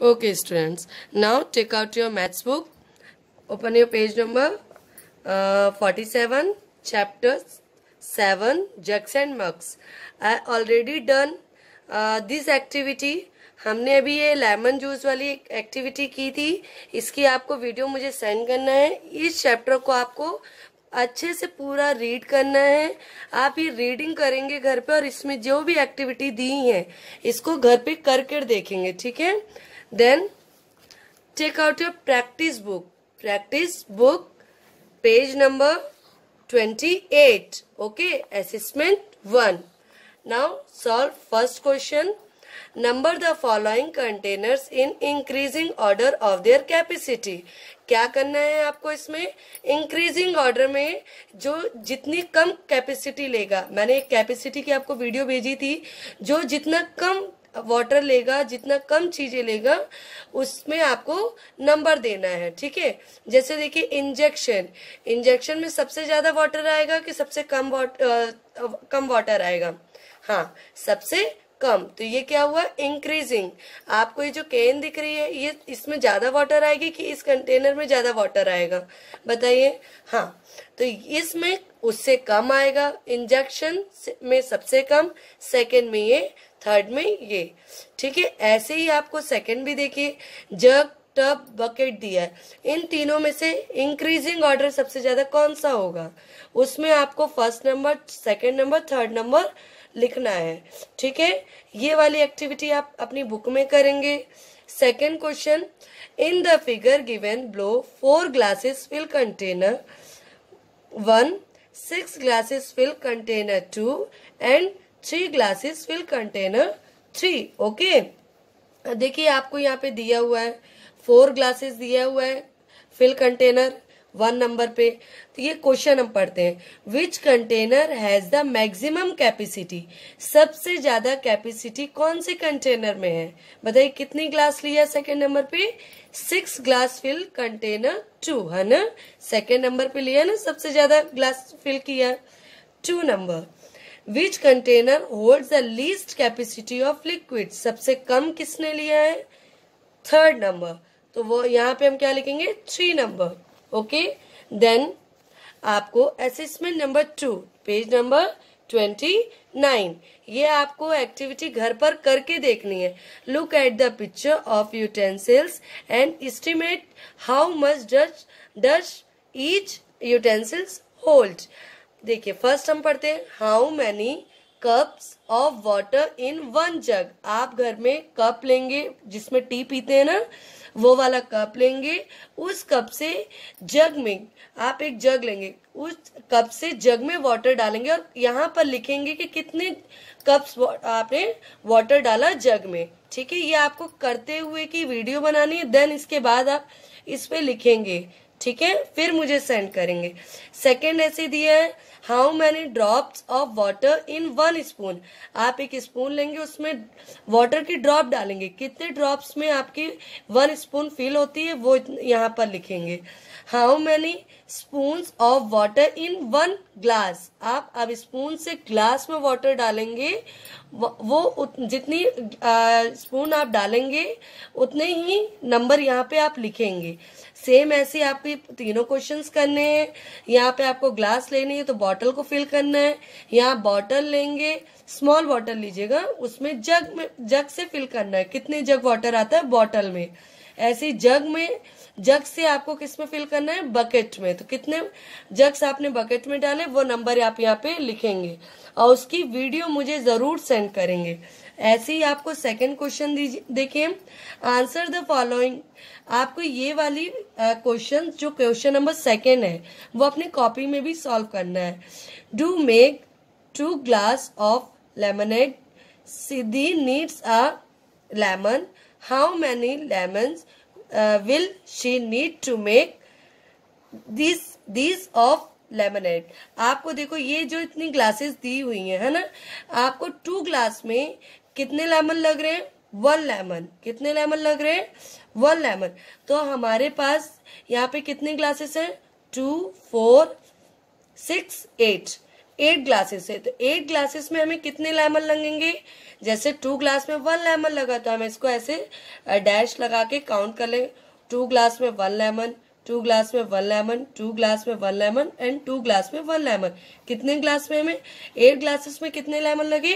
Okay students, now take out your maths book. Open your page number uh, 47, chapter 7, Jugs and Mugs. I already done uh, this activity. हमने अभी ये lemon juice वाली activity की थी इसकी आपको video मुझे सेंड करना है इस चैप्टर को आपको अच्छे से पूरा रीड करना है आप ये रीडिंग करेंगे घर पे और इसमें जो भी एक्टिविटी दी है इसको घर पे कर कर देखेंगे ठीक है then take out your practice book practice book page number 28 okay assessment 1 now solve first question number the following containers in increasing order of their capacity क्या करना है आपको इसमें इंक्रीजिंग ऑर्डर में जो जितनी कम कैपेसिटी लेगा मैंने एक कैपेसिटी की आपको वीडियो भेजी थी जो जितना कम वाटर लेगा जितना कम चीजें लेगा उसमें आपको नंबर देना है ठीक है जैसे देखिए इंजेक्शन इंजेक्शन में सबसे ज्यादा वाटर आएगा कि सबसे कम वाटर कम वाटर आएगा हाँ सबसे कम तो ये क्या हुआ इंक्रीजिंग आपको ये जो केन दिख रही है ये इसमें ज्यादा वाटर आएगी कि इस कंटेनर में ज्यादा वाटर आएगा बताइए हाँ तो इसमें उससे कम आएगा इंजेक्शन में सबसे कम सेकंड में ये थर्ड में ये ठीक है ऐसे ही आपको सेकंड भी देखिए जग टब बकेट दिया है इन तीनों में से इंक्रीजिंग ऑर्डर सबसे ज्यादा कौन सा होगा उसमें आपको first number second number third number लिखना है ठीक है ये वाली एक्टिविटी आप अपनी बुक में करेंगे second question in the figure given below four glasses will container 1 6 glasses fill container 2 and 3 glasses fill container 3 okay okay? देखिए आपको यहाँ पे दिया हुआ है फोर ग्लासेस दिया हुआ है फिल कंटेनर वन नंबर पे तो ये क्वेश्चन हम पढ़ते हैं which container has the maximum capacity सबसे ज्यादा कैपेसिटी कौन से कंटेनर में है बताइए कितनी ग्लास लिया सेकंड नंबर पे six glass fill container two है ना सेकेंड नंबर पे लिया ना सबसे ज्यादा ग्लास फिल किया two number which container hold the least capacity of liquid सबसे कम किसने लिया है थर्ड नंबर तो वो यहाँ पे हम क्या लिखेंगे थ्री नंबर ओके देन आपको assessment number two page number twenty nine ये आपको एक्टिविटी घर पर करके देखनी है look at the picture of utensils and estimate how much does each utensils hold देखिए फर्स्ट हम पढ़ते हैं how many cups of water in one jug आप घर में कप लेंगे जिसमें टी पीते हैं ना वो वाला कप लेंगे उस कप से जग में आप एक जग लेंगे उस कप से जग में वाटर डालेंगे और यहाँ पर लिखेंगे कि कितने कप्स आपने वाटर डाला जग में ठीक है ये आपको करते हुए की वीडियो बनानी है देन इसके बाद आप इस पे लिखेंगे ठीक है फिर मुझे सेंड करेंगे सेकेंड ऐसे दिया है how many drop of water in one spoon आप एक स्पून लेंगे उसमें वाटर की ड्रॉप डालेंगे कितने ड्रॉप्स में आपकी वन स्पून फील होती है वो यहाँ पर लिखेंगे how many spoon of water in one glass आप अब स्पून से ग्लास में वाटर डालेंगे वो जितनी स्पून आप डालेंगे उतने ही नंबर यहाँ पे आप लिखेंगे सेम ऐसे आपके तीनों क्वेश्चन करने हैं यहाँ पे आपको ग्लास लेनी है तो बॉटल को फिल करना है यहाँ बॉटल लेंगे स्मॉल बॉटल लीजिएगा उसमें जग में जग से फिल करना है कितने जग वाटर आता है बॉटल में ऐसे जग में जग से आपको किस में फिल करना है बकेट में तो कितने जग्स आपने बकेट में डाले वो नंबर आप यहाँ पे लिखेंगे और उसकी वीडियो मुझे जरूर सेंड करेंगे ऐसे ही आपको सेकंड क्वेश्चन दीजिए देखें आंसर द फॉलोइंग आपको ये वाली क्वेश्चन जो क्वेश्चन नंबर सेकंड है वो अपने कॉपी में भी सॉल्व करना है do make two glass of lemonade Siddhi needs a lemon how many lemon will she need to make this this of lemonade आपको देखो ये जो इतनी ग्लासेस दी हुई है है ना आपको टू ग्लास में कितने लेमन लग रहे हैं वन लेमन कितने लेमन लग रहे हैं वन लेमन तो हमारे पास यहाँ पे कितने ग्लासेस हैं two four six eight eight glasses है तो एट ग्लासेस में हमें कितने लेमन लगेंगे जैसे टू ग्लास में वन लेमन लगा तो हम इसको ऐसे डैश लगा के काउंट कर लें टू ग्लास में वन लेमन टू ग्लास में वन लेमन टू ग्लास में one lemon and two glass में वन लेमन कितने ग्लास में हमें एट ग्लासेस में कितने लेमन लगे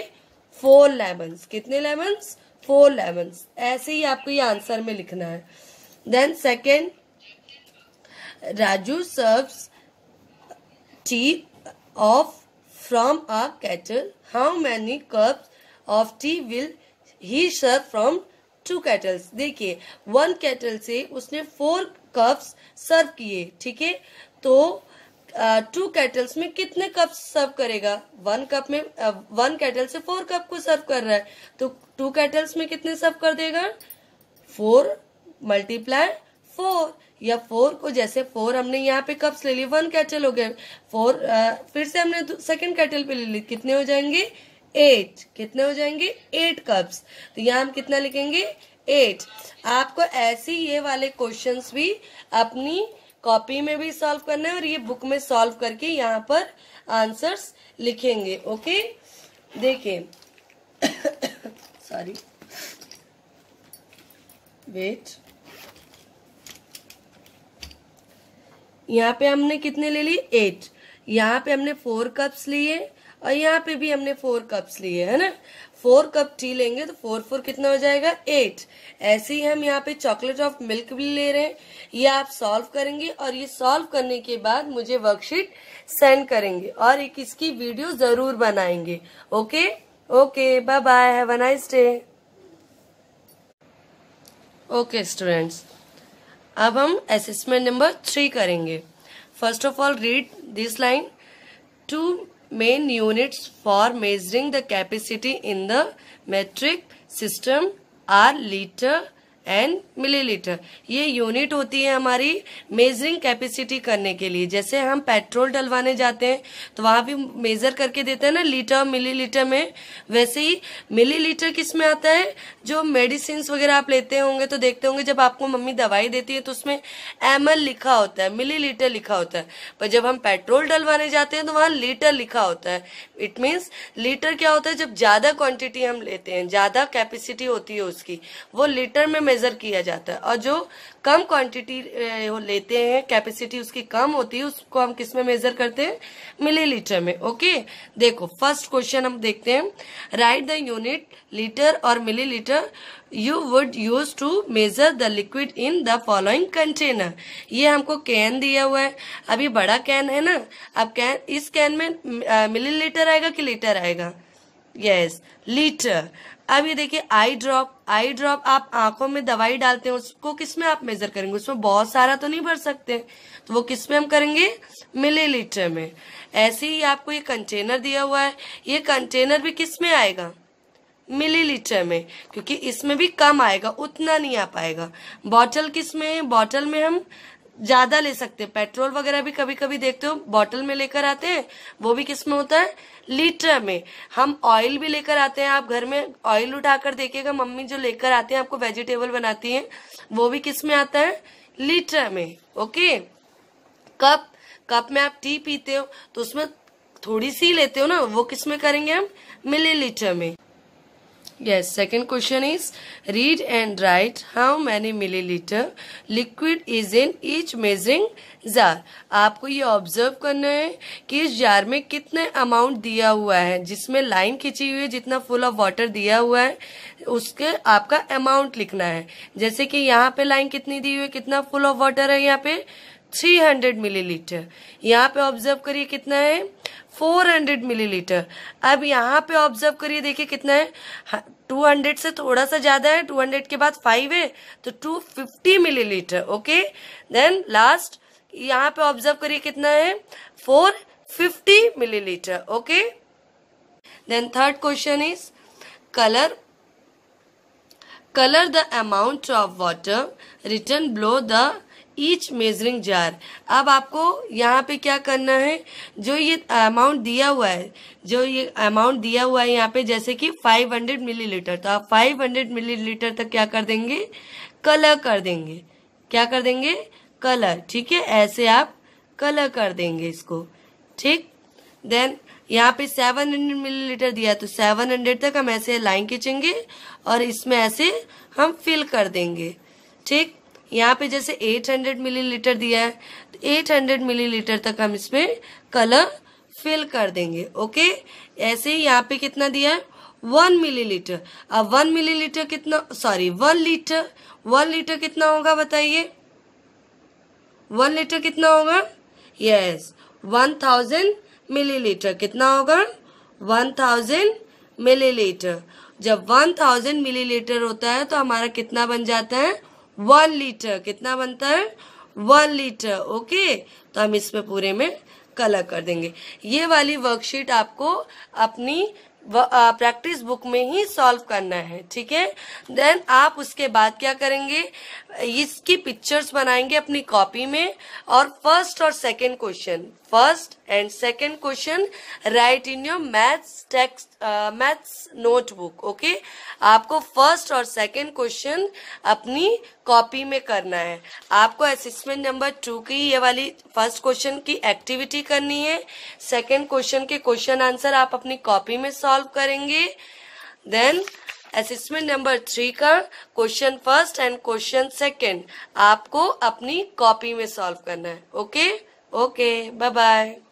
फोर लेमन्स कितने लेमन्स फोर लेमन्स ऐसे ही आपको ये आंसर में लिखना है then second Raju serves tea of from a kettle how many cups of tea will he serve from two kettles देखिए वन कैटल से उसने फोर कप्स सर्व किए ठीक है तो टू कैटल्स में कितने कप सर्व करेगा वन कप में वन कैटल से फोर कप को सर्व कर रहा है तो टू कैटल्स में कितने सर्व कर देगा फोर मल्टीप्लाय फोर या फोर को जैसे फोर हमने यहाँ पे कप्स ले लिए वन कैटल हो गए फोर फिर से हमने सेकंड कैटल पे ले ली कितने हो जाएंगे एट कितने हो जाएंगे एट कप्स तो यहाँ हम कितना लिखेंगे एट आपको ऐसी ये वाले क्वेश्चंस भी अपनी कॉपी में भी सॉल्व करना है और ये बुक में सॉल्व करके यहाँ पर आंसर्स लिखेंगे ओके देखिए सॉरी वेट यहाँ पे हमने कितने ले लिए एट यहाँ पे हमने फोर कप्स लिए और यहाँ पे भी हमने फोर कप्स लिए है ना फोर कप टी लेंगे तो फोर फोर कितना हो जाएगा एट ऐसे ही हम यहाँ पे चॉकलेट ऑफ मिल्क भी ले रहे हैं ये आप सॉल्व करेंगे और ये सॉल्व करने के बाद मुझे वर्कशीट सेंड करेंगे और एक इसकी वीडियो जरूर बनाएंगे okay okay bye bye have a nice day okay students अब हम असेसमेंट नंबर थ्री करेंगे first of all read this line two main units for measuring the capacity in the metric system are liter, and millilitre ये unit होती है हमारी measuring capacity करने के लिए जैसे हम पेट्रोल डलवाने जाते हैं तो वहां भी मेजर करके देते हैं ना लीटर मिलीलीटर में वैसे ही मिलीलीटर किस में आता है जो मेडिसिन वगैरह आप लेते होंगे तो देखते होंगे जब आपको मम्मी दवाई देती है तो उसमें एम लिखा होता है मिली लिखा होता है पर जब हम पेट्रोल डलवाने जाते हैं तो वहां लीटर लिखा होता है इट मीन्स लीटर क्या होता है जब ज्यादा क्वांटिटी हम लेते हैं ज्यादा कैपेसिटी होती है उसकी वो लीटर में मेजर किया जाता है और जो कम क्वांटिटी लेते हैं कैपेसिटी उसकी कम होती है उसको हम किस में मेजर करते हैं मिलीलीटर में ओके देखो फर्स्ट क्वेश्चन हम देखते हैं राइट द यूनिट लीटर और millilitre you would use to measure the liquid in the following container ये हमको कैन दिया हुआ है अभी बड़ा कैन है ना अब कैन इस कैन में मिलीलीटर आएगा कि लीटर आएगा यस yes, लीटर अब ये देखिए आई ड्रॉप आई ड्रॉप आप आंखों में दवाई डालते हैं उसको किसमें आप मेजर करेंगे उसमें बहुत सारा तो नहीं भर सकते तो वो किसमें हम करेंगे मिलीलीटर में ऐसे ही आपको ये कंटेनर दिया हुआ है ये कंटेनर भी किस में आएगा मिलीलीटर में क्योंकि इसमें भी कम आएगा उतना नहीं आ पाएगा बॉटल किस में बॉटल में हम ज्यादा ले सकते हैं पेट्रोल वगैरह भी कभी कभी देखते हो बॉटल में लेकर आते हैं वो भी किस में होता है लीटर में हम ऑयल भी लेकर आते हैं आप घर में ऑयल उठाकर देखिएगा मम्मी जो लेकर आते हैं आपको वेजिटेबल बनाती है वो भी किस में आता है लीटर में ओके कप कप में आप टी पीते हो तो उसमें थोड़ी सी लेते हो ना वो किस में करेंगे हम लीटर में yes second question is read and write how many millilitre liquid is in each measuring jar आपको ये ऑब्जर्व करना है कि इस जार में कितने अमाउंट दिया हुआ है जिसमें लाइन खींची हुई है जितना फुल ऑफ वाटर दिया हुआ है उसके आपका अमाउंट लिखना है जैसे कि यहाँ पे लाइन कितनी दी हुई है कितना फुल ऑफ वाटर है यहाँ पे 300 लीटर यहाँ पे ऑब्जर्व करिए कितना है 400 लीटर अब यहाँ पे ऑब्जर्व करिए देखिए कितना है टू हंड्रेड से थोड़ा सा ज्यादा है टू हंड्रेड के बाद फाइव है तो two fifty millilitre okay then last यहाँ पे ऑब्जर्व करिए कितना है four fifty millilitre okay then third question is colour colour the amount of water written below the each measuring jar अब आपको यहाँ पे क्या करना है जो ये अमाउंट दिया हुआ है जो ये अमाउंट दिया हुआ है यहाँ पे जैसे कि 500 मिलीलीटर तो आप 500 मिलीलीटर तक क्या कर देंगे कलर कर देंगे क्या कर देंगे कलर ठीक है ऐसे आप कलर कर देंगे इसको ठीक देन यहाँ पे 700 मिलीलीटर दिया तो 700 तक हम ऐसे लाइन खींचेंगे और इसमें ऐसे हम फिल कर देंगे ठीक यहाँ पे जैसे 800 मिलीलीटर दिया है तो 800 मिलीलीटर तक हम इसमें कलर फिल कर देंगे ओके ऐसे ही यहाँ पे कितना दिया है वन मिलीलीटर अब वन मिलीलीटर कितना sorry one litre one litre कितना होगा बताइए वन लीटर कितना होगा यस वन थाउजेंड मिलीलीटर कितना होगा वन थाउजेंड मिलीलीटर जब वन थाउजेंड मिलीलीटर होता है तो हमारा कितना बन जाता है वन लीटर कितना बनता है वन लीटर ओके तो हम इसमें पूरे में कलर कर देंगे ये वाली वर्कशीट आपको अपनी प्रैक्टिस बुक में ही सॉल्व करना है ठीक है देन आप उसके बाद क्या करेंगे इसकी पिक्चर्स बनाएंगे अपनी कॉपी में और फर्स्ट और second question first and second question write in your maths text maths notebook okay आपको फर्स्ट और सेकंड क्वेश्चन अपनी कॉपी में करना है आपको असिस्मेंट नंबर टू की ये वाली फर्स्ट क्वेश्चन की एक्टिविटी करनी है सेकंड क्वेश्चन के क्वेश्चन आंसर आप अपनी कॉपी में सॉल्व सॉल्व करेंगे देन असेसमेंट नंबर थ्री का question first and question second आपको अपनी कॉपी में सॉल्व करना है ओके ओके बाय बाय